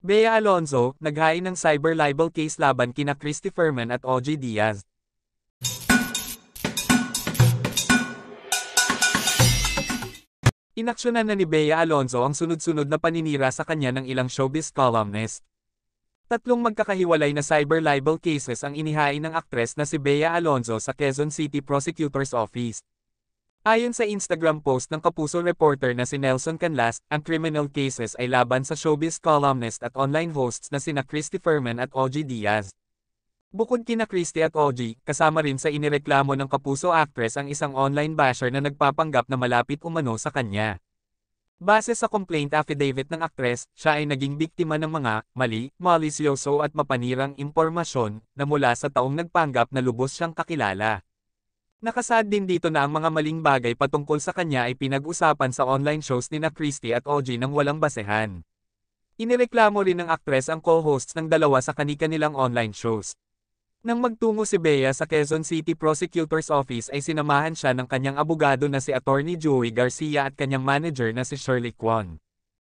Bea Alonzo, naghain ng cyber libel case laban kina Christy Furman at OJ Diaz. Inaksyonan na ni Bea Alonzo ang sunod-sunod na paninira sa kanya ng ilang showbiz columnist. Tatlong magkakahiwalay na cyber libel cases ang inihain ng aktres na si Bea Alonzo sa Quezon City Prosecutor's Office. Ayon sa Instagram post ng Kapuso reporter na si Nelson Canlas, ang criminal cases ay laban sa showbiz columnist at online hosts na sina Christy Furman at Ogie Diaz. Bukod kina Christy at Ogie, kasama rin sa inireklamo ng Kapuso actress ang isang online basher na nagpapanggap na malapit umano sa kanya. Base sa complaint affidavit ng actress, siya ay naging biktima ng mga mali, malisyoso at mapanirang impormasyon na mula sa taong nagpanggap na lubos siyang kakilala. Nakasad din dito na ang mga maling bagay patungkol sa kanya ay pinag-usapan sa online shows ni na Christie at OG ng walang basehan. Inireklamo rin ng aktres ang co-hosts ng dalawa sa kanika nilang online shows. Nang magtungo si Bea sa Quezon City Prosecutor's Office ay sinamahan siya ng kanyang abogado na si Attorney Joey Garcia at kanyang manager na si Shirley Kwon.